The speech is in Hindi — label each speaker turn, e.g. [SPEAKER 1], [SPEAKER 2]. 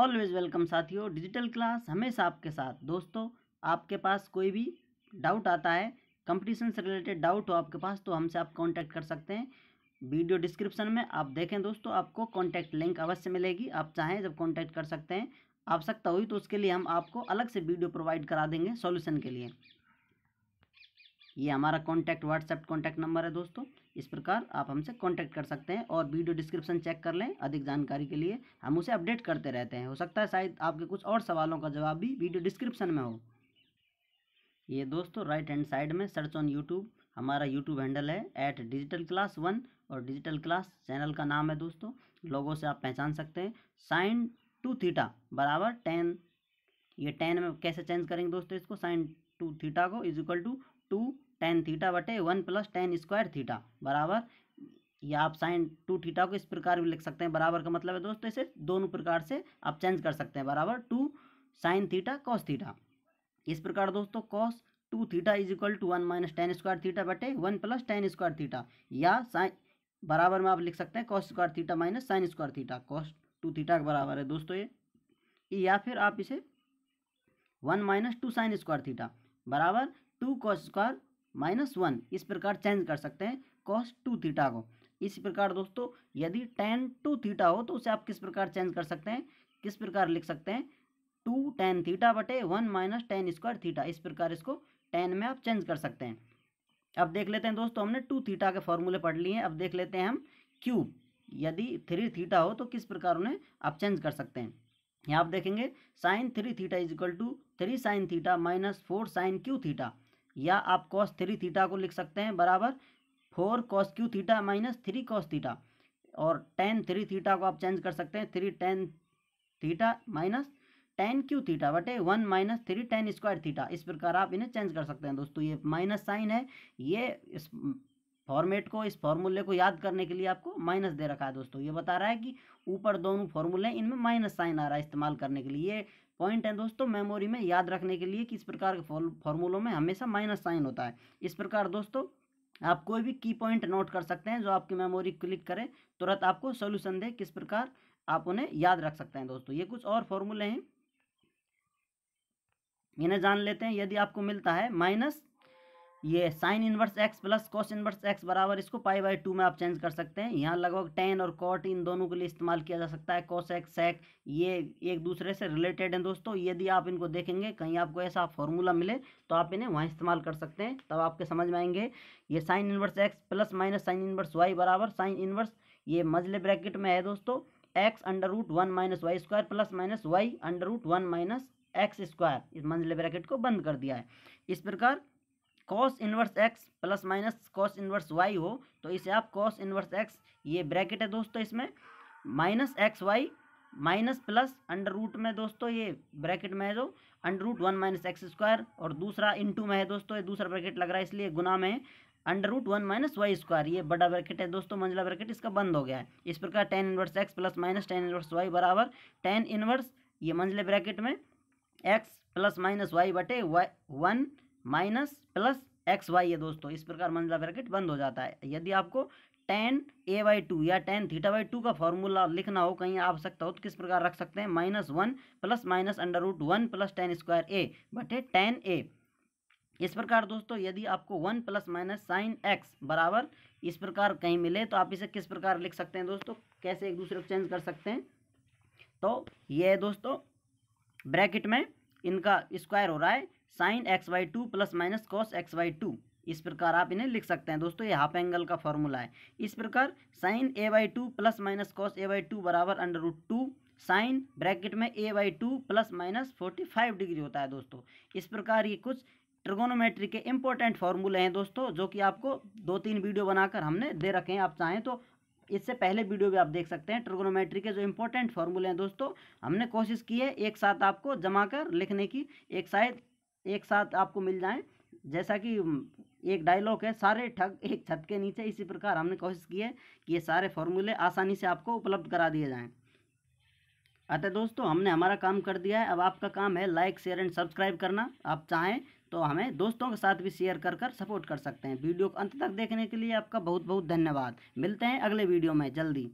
[SPEAKER 1] ऑलवेज वेलकम साथियों डिजिटल क्लास हमेशा आपके साथ दोस्तों आपके पास कोई भी डाउट आता है कंपटीशन से रिलेटेड डाउट हो आपके पास तो हमसे आप कांटेक्ट कर सकते हैं वीडियो डिस्क्रिप्शन में आप देखें दोस्तों आपको कांटेक्ट लिंक अवश्य मिलेगी आप चाहें जब कांटेक्ट कर सकते हैं आवश्यकता हुई तो उसके लिए हम आपको अलग से वीडियो प्रोवाइड करा देंगे सॉल्यूशन के लिए ये हमारा कॉन्टैक्ट व्हाट्सएप कॉन्टैक्ट नंबर है दोस्तों इस प्रकार आप हमसे कांटेक्ट कर सकते हैं और वीडियो डिस्क्रिप्शन चेक कर लें अधिक जानकारी के लिए हम उसे अपडेट करते रहते हैं हो सकता है शायद आपके कुछ और सवालों का जवाब भी वीडियो डिस्क्रिप्शन में हो ये दोस्तों राइट हैंड साइड में सर्च ऑन यूट्यूब हमारा यूट्यूब हैंडल है एट डिजिटल क्लास वन और डिजिटल क्लास चैनल का नाम है दोस्तों लोगों से आप पहचान सकते हैं साइन टू थीटा बराबर टेन ये टेन में कैसे चेंज करेंगे दोस्तों इसको साइन टू थीटा को is equal to two tan theta बटे one plus tan square theta बराबर या आप साइन टू थीटा को इस प्रकार भी लिख सकते हैं बराबर का मतलब है दोस्तों इसे दोनों प्रकार से आप चेंज कर सकते हैं बराबर two sine theta cos theta इस प्रकार दोस्तों cos two theta is equal to one minus tan square theta बटे one plus tan square theta या साइन बराबर में आप लिख सकते हैं cos square theta minus sine square theta cos two theta के बराबर है दोस्तों ये या फिर आप इसे one minus two sine square theta बराबर two cos square minus one इस प्रकार चेंज कर सकते हैं कॉस टू थीटा को इसी प्रकार दोस्तों यदि टेन टू थीटा हो तो उसे आप किस प्रकार चेंज कर सकते हैं किस प्रकार लिख सकते हैं टू टेन थीटा बटे one minus tan square theta इस प्रकार इसको टेन में आप चेंज कर सकते हैं अब देख लेते हैं दोस्तों हमने टू थीटा के फॉर्मूले पढ़ लिए हैं अब देख लेते हैं हम क्यूब यदि थ्री थीटा हो तो किस प्रकार उन्हें आप चेंज कर सकते हैं यहाँ आप देखेंगे sine three theta is equal to three sine theta minus four sine cube theta या आप कॉस थ्री थीटा को लिख सकते हैं बराबर four cos cube theta minus three cos theta और टेन थ्री थीटा को आप चेंज कर सकते हैं three tan theta minus tan cube theta बटे one minus three tan square theta इस प्रकार आप इन्हें चेंज कर सकते हैं दोस्तों ये माइनस साइन है ये इस फॉर्मेट को इस फॉर्मूले को याद करने के लिए आपको माइनस दे रखा है दोस्तों ये बता रहा है कि ऊपर दोनों फॉर्मूले इनमें माइनस साइन आ रहा है इस्तेमाल करने के लिए पॉइंट है दोस्तों मेमोरी में याद रखने के लिए किस प्रकार के फॉर्मूलों में हमेशा माइनस साइन होता है इस प्रकार दोस्तों आप कोई भी की पॉइंट नोट कर सकते हैं जो आपकी मेमोरी क्लिक करें तुरंत आपको सोल्यूशन दे किस प्रकार आप उन्हें याद रख सकते हैं दोस्तों ये कुछ और फॉर्मूले हैं इन्हें जान लेते हैं यदि आपको मिलता है माइनस ये sine inverse x plus cos inverse x बराबर इसको पाई बाई टू में आप चेंज कर सकते हैं यहाँ लगभग टेन और कॉट इन दोनों के लिए इस्तेमाल किया जा सकता है कॉस एक्स सेक ये एक दूसरे से रिलेटेड हैं दोस्तों यदि आप इनको देखेंगे कहीं आपको ऐसा फॉर्मूला मिले तो आप इन्हें वहाँ इस्तेमाल कर सकते हैं तब आपके समझ में आएंगे ये sine inverse x plus minus sine inverse y बराबर साइन इनवर्स ये मजले ब्रैकेट में है दोस्तों x under root one minus y square plus minus y under root one minus x square इस मंजिले ब्रैकेट को बंद कर दिया है इस प्रकार cos inverse x plus minus cos inverse y हो तो इसे आप कॉस इन्वर्स एक्स ये ब्रैकेट है दोस्तों इसमें minus x y minus plus under root में दोस्तों ये ब्रैकेट में है जो under root one minus x square और दूसरा इंटू में है दोस्तों ये दूसरा ब्रैकेट लग रहा है इसलिए गुना में है under root one minus y square ये बड़ा ब्रैकेट है दोस्तों मंजिला ब्रैकेट इसका बंद हो गया है इस प्रकार tan inverse x plus minus tan inverse y बराबर टेन इनवर्स ये मंजिले ब्रैकेट में एक्स प्लस माइनस वाई बटे y one minus plus x y है दोस्तों इस प्रकार मंजिला ब्रैकेट बंद हो जाता है यदि आपको टेन ए बाई टू या टेन थीटा बाई टू का फॉर्मूला लिखना हो कहीं आवश्यकता हो तो किस प्रकार रख सकते हैं minus one plus minus under root one plus tan square A बटे टेन ए इस प्रकार दोस्तों यदि आपको one plus minus sine x बराबर इस प्रकार कहीं मिले तो आप इसे किस प्रकार लिख सकते हैं दोस्तों कैसे एक दूसरे को चेंज कर सकते हैं तो ये दोस्तों ब्रैकेट में इनका स्क्वायर हो रहा है sine x by two plus minus cos x by two इस प्रकार आप इन्हें लिख सकते हैं दोस्तों ये हाफ एंगल का फॉर्मूला है इस प्रकार sine A by two plus minus cos A by two बराबर under root two sine bracket में A by two plus minus forty five degree होता है दोस्तों इस प्रकार ये कुछ ट्रिगोनोमेट्री के इंपॉर्टेंट फॉर्मूले हैं दोस्तों जो कि आपको दो तीन वीडियो बनाकर हमने दे रखे हैं आप चाहें तो इससे पहले वीडियो भी आप देख सकते हैं ट्रिगोनोमेट्री के जो इंपॉर्टेंट फॉर्मूले हैं दोस्तों हमने कोशिश की है एक साथ आपको जमा कर लिखने की एक साथ एक साथ आपको मिल जाएँ जैसा कि एक डायलॉग है सारे ठग एक छत के नीचे इसी प्रकार हमने कोशिश की है कि ये सारे फॉर्मूले आसानी से आपको उपलब्ध करा दिए जाएँ अतः दोस्तों हमने हमारा काम कर दिया है अब आपका काम है लाइक शेयर एंड सब्सक्राइब करना आप चाहें तो हमें दोस्तों के साथ भी शेयर कर कर सपोर्ट कर सकते हैं वीडियो को अंत तक देखने के लिए आपका बहुत बहुत धन्यवाद मिलते हैं अगले वीडियो में जल्दी